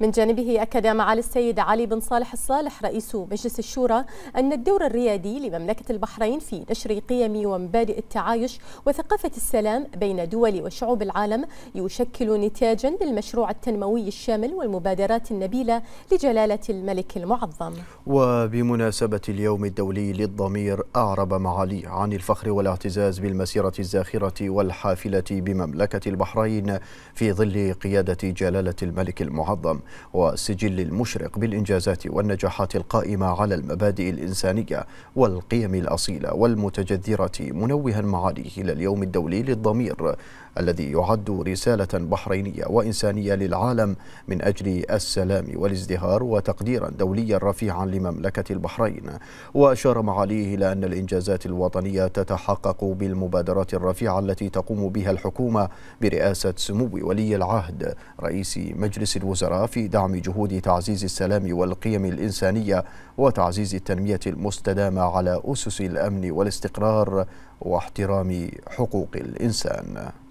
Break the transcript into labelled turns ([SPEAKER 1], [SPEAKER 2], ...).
[SPEAKER 1] من جانبه أكد معالي السيد علي بن صالح الصالح رئيس مجلس الشورى أن الدور الريادي لمملكة البحرين في نشر قيم ومبادئ التعايش وثقافة السلام بين دول وشعوب العالم يشكل نتاجا للمشروع التنموي الشامل والمبادرات النبيلة لجلالة الملك المعظم
[SPEAKER 2] وبمناسبة اليوم الدولي للضمير أعرب معالي عن الفخر والاعتزاز بالمسيرة الزاخرة والحافلة بمملكة البحرين في ظل قيادة جلالة الملك المعظم وسجل المشرق بالإنجازات والنجاحات القائمة على المبادئ الإنسانية والقيم الأصيلة والمتجذرة منوها معاليه إلى اليوم الدولي للضمير الذي يعد رسالة بحرينية وإنسانية للعالم من أجل السلام والازدهار وتقديرا دوليا رفيعا لمملكة البحرين وأشار معاليه إلى أن الإنجازات الوطنية تتحقق بالمبادرات الرفيعة التي تقوم بها الحكومة برئاسة سمو ولي العهد رئيس مجلس الوزراء في في دعم جهود تعزيز السلام والقيم الإنسانية وتعزيز التنمية المستدامة على أسس الأمن والاستقرار واحترام حقوق الإنسان